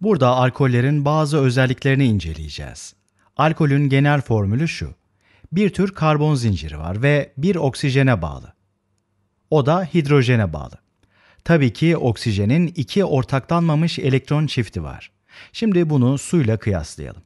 Burada alkollerin bazı özelliklerini inceleyeceğiz. Alkolün genel formülü şu. Bir tür karbon zinciri var ve bir oksijene bağlı. O da hidrojene bağlı. Tabii ki oksijenin iki ortaklanmamış elektron çifti var. Şimdi bunu suyla kıyaslayalım.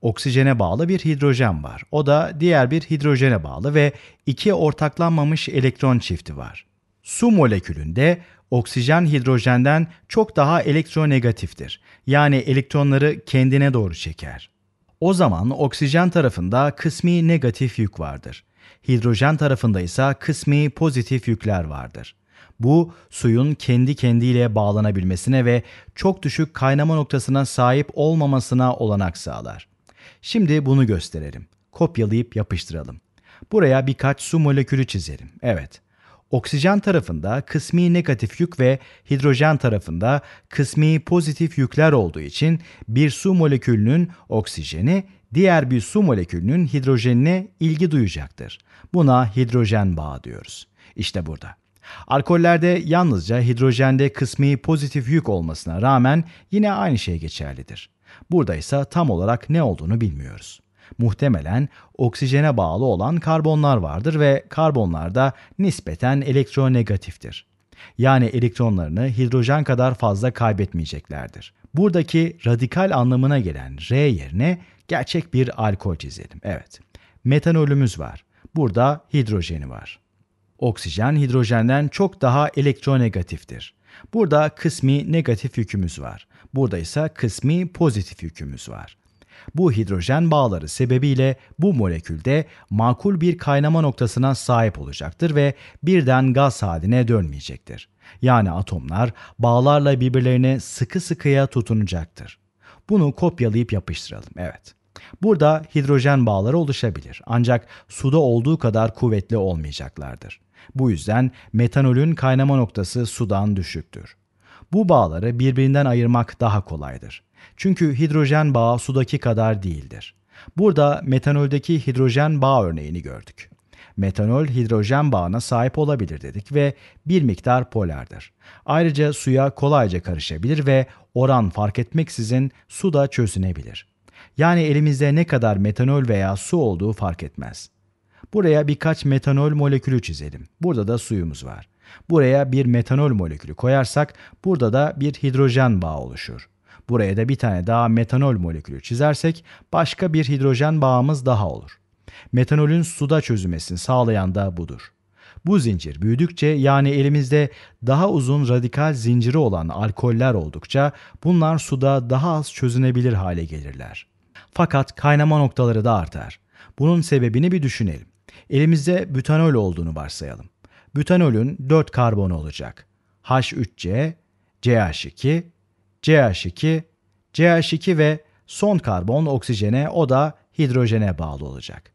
Oksijene bağlı bir hidrojen var. O da diğer bir hidrojene bağlı ve iki ortaklanmamış elektron çifti var. Su molekülünde oksijen hidrojenden çok daha elektronegatiftir. Yani elektronları kendine doğru çeker. O zaman oksijen tarafında kısmi negatif yük vardır. Hidrojen tarafında ise kısmi pozitif yükler vardır. Bu suyun kendi kendiyle bağlanabilmesine ve çok düşük kaynama noktasına sahip olmamasına olanak sağlar. Şimdi bunu gösterelim. Kopyalayıp yapıştıralım. Buraya birkaç su molekülü çizelim. Evet oksijen tarafında kısmi negatif yük ve hidrojen tarafında kısmi pozitif yükler olduğu için bir su molekülünün oksijeni diğer bir su molekülünün hidrojenine ilgi duyacaktır. Buna hidrojen bağı diyoruz. İşte burada. Alkollerde yalnızca hidrojende kısmi pozitif yük olmasına rağmen yine aynı şey geçerlidir. Burada ise tam olarak ne olduğunu bilmiyoruz. Muhtemelen oksijene bağlı olan karbonlar vardır ve karbonlar da nispeten elektronegatiftir. Yani elektronlarını hidrojen kadar fazla kaybetmeyeceklerdir. Buradaki radikal anlamına gelen R yerine gerçek bir alkol çizelim. Evet. Metanolümüz var. Burada hidrojeni var. Oksijen hidrojenden çok daha elektronegatiftir. Burada kısmi negatif yükümüz var. Burada ise kısmi pozitif yükümüz var. Bu hidrojen bağları sebebiyle bu molekülde makul bir kaynama noktasına sahip olacaktır ve birden gaz haline dönmeyecektir. Yani atomlar bağlarla birbirlerine sıkı sıkıya tutunacaktır. Bunu kopyalayıp yapıştıralım. Evet. Burada hidrojen bağları oluşabilir ancak suda olduğu kadar kuvvetli olmayacaklardır. Bu yüzden metanolün kaynama noktası sudan düşüktür. Bu bağları birbirinden ayırmak daha kolaydır. Çünkü hidrojen bağı sudaki kadar değildir. Burada metanoldeki hidrojen bağ örneğini gördük. Metanol hidrojen bağına sahip olabilir dedik ve bir miktar polardır. Ayrıca suya kolayca karışabilir ve oran fark etmeksizin su da çözünebilir. Yani elimizde ne kadar metanol veya su olduğu fark etmez. Buraya birkaç metanol molekülü çizelim. Burada da suyumuz var. Buraya bir metanol molekülü koyarsak burada da bir hidrojen bağı oluşur. Buraya da bir tane daha metanol molekülü çizersek başka bir hidrojen bağımız daha olur. Metanolün suda çözülmesini sağlayan da budur. Bu zincir büyüdükçe yani elimizde daha uzun radikal zinciri olan alkoller oldukça bunlar suda daha az çözünebilir hale gelirler. Fakat kaynama noktaları da artar. Bunun sebebini bir düşünelim. Elimizde butanol olduğunu varsayalım butanolün 4 karbonu olacak. H3C, CH2, CH2, CH2 ve son karbon oksijene o da hidrojene bağlı olacak.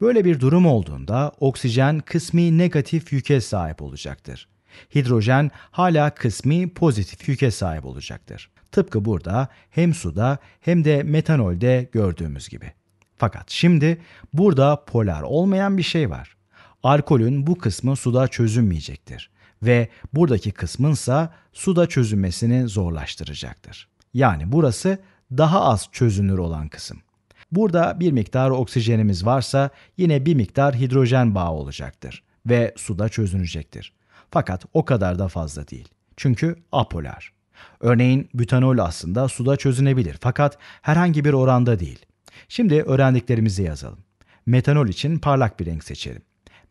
Böyle bir durum olduğunda oksijen kısmi negatif yüke sahip olacaktır. Hidrojen hala kısmi pozitif yüke sahip olacaktır. Tıpkı burada hem suda hem de metanolde gördüğümüz gibi. Fakat şimdi burada polar olmayan bir şey var. Alkolün bu kısmı suda çözünmeyecektir ve buradaki kısmınsa suda çözünmesini zorlaştıracaktır. Yani burası daha az çözünür olan kısım. Burada bir miktar oksijenimiz varsa yine bir miktar hidrojen bağı olacaktır ve suda çözünecektir. Fakat o kadar da fazla değil. Çünkü apolar. Örneğin butanol aslında suda çözünebilir fakat herhangi bir oranda değil. Şimdi öğrendiklerimizi yazalım. Metanol için parlak bir renk seçelim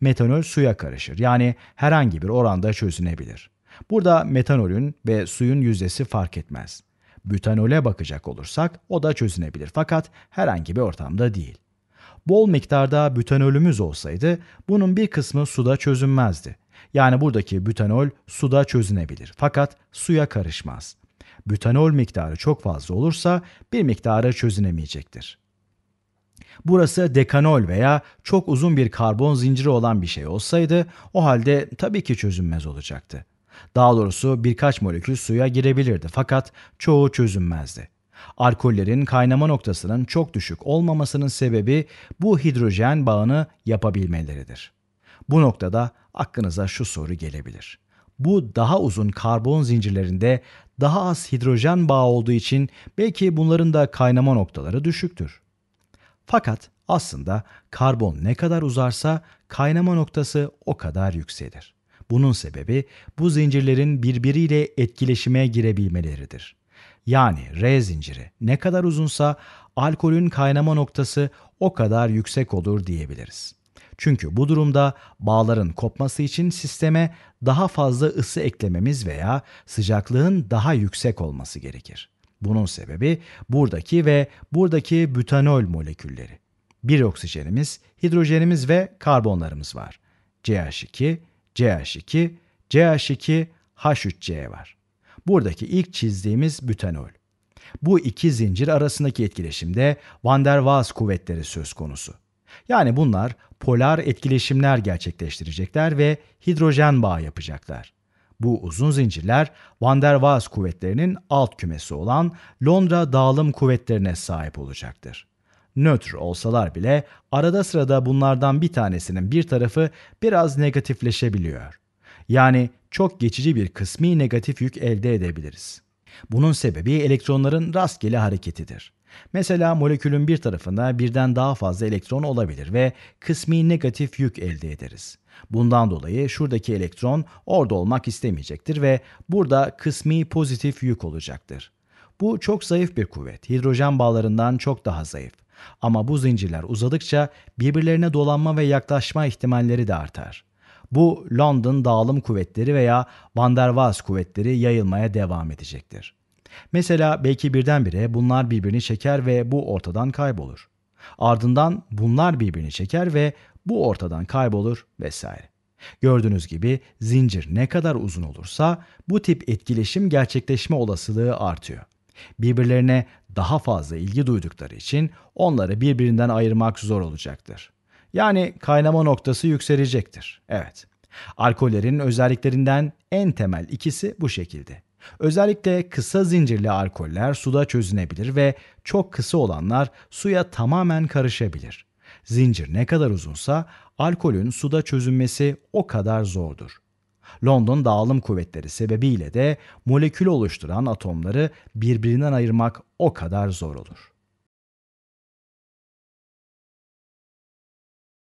metanol suya karışır. Yani herhangi bir oranda çözünebilir. Burada metanolün ve suyun yüzdesi fark etmez. Bütanole bakacak olursak o da çözünebilir fakat herhangi bir ortamda değil. Bol miktarda bütanolümüz olsaydı bunun bir kısmı suda çözünmezdi. Yani buradaki bütanol suda çözünebilir fakat suya karışmaz. Bütanol miktarı çok fazla olursa bir miktarı çözünemeyecektir. Burası dekanol veya çok uzun bir karbon zinciri olan bir şey olsaydı o halde tabii ki çözünmez olacaktı. Daha doğrusu birkaç molekül suya girebilirdi fakat çoğu çözünmezdi. Alkollerin kaynama noktasının çok düşük olmamasının sebebi bu hidrojen bağını yapabilmeleridir. Bu noktada aklınıza şu soru gelebilir. Bu daha uzun karbon zincirlerinde daha az hidrojen bağı olduğu için belki bunların da kaynama noktaları düşüktür. Fakat aslında karbon ne kadar uzarsa kaynama noktası o kadar yükselir. Bunun sebebi bu zincirlerin birbiriyle etkileşime girebilmeleridir. Yani R zinciri ne kadar uzunsa alkolün kaynama noktası o kadar yüksek olur diyebiliriz. Çünkü bu durumda bağların kopması için sisteme daha fazla ısı eklememiz veya sıcaklığın daha yüksek olması gerekir. Bunun sebebi buradaki ve buradaki butanol molekülleri. Bir oksijenimiz, hidrojenimiz ve karbonlarımız var. CH2, CH2, CH2, H3C var. Buradaki ilk çizdiğimiz butanol. Bu iki zincir arasındaki etkileşimde van der Waals kuvvetleri söz konusu. Yani bunlar polar etkileşimler gerçekleştirecekler ve hidrojen bağı yapacaklar. Bu uzun zincirler Van der Waals kuvvetlerinin alt kümesi olan Londra dağılım kuvvetlerine sahip olacaktır. Nötr olsalar bile arada sırada bunlardan bir tanesinin bir tarafı biraz negatifleşebiliyor. Yani çok geçici bir kısmi negatif yük elde edebiliriz. Bunun sebebi elektronların rastgele hareketidir. Mesela molekülün bir tarafında birden daha fazla elektron olabilir ve kısmi negatif yük elde ederiz. Bundan dolayı şuradaki elektron orada olmak istemeyecektir ve burada kısmi pozitif yük olacaktır. Bu çok zayıf bir kuvvet. Hidrojen bağlarından çok daha zayıf. Ama bu zincirler uzadıkça birbirlerine dolanma ve yaklaşma ihtimalleri de artar. Bu London dağılım kuvvetleri veya Van der Waals kuvvetleri yayılmaya devam edecektir. Mesela belki birdenbire bunlar birbirini çeker ve bu ortadan kaybolur. Ardından bunlar birbirini çeker ve bu ortadan kaybolur vesaire. Gördüğünüz gibi zincir ne kadar uzun olursa bu tip etkileşim gerçekleşme olasılığı artıyor. Birbirlerine daha fazla ilgi duydukları için onları birbirinden ayırmak zor olacaktır. Yani kaynama noktası yükselecektir. Evet. Alkollerin özelliklerinden en temel ikisi bu şekilde. Özellikle kısa zincirli alkoller suda çözünebilir ve çok kısa olanlar suya tamamen karışabilir. Zincir ne kadar uzunsa alkolün suda çözünmesi o kadar zordur. London dağılım kuvvetleri sebebiyle de molekül oluşturan atomları birbirinden ayırmak o kadar zor olur.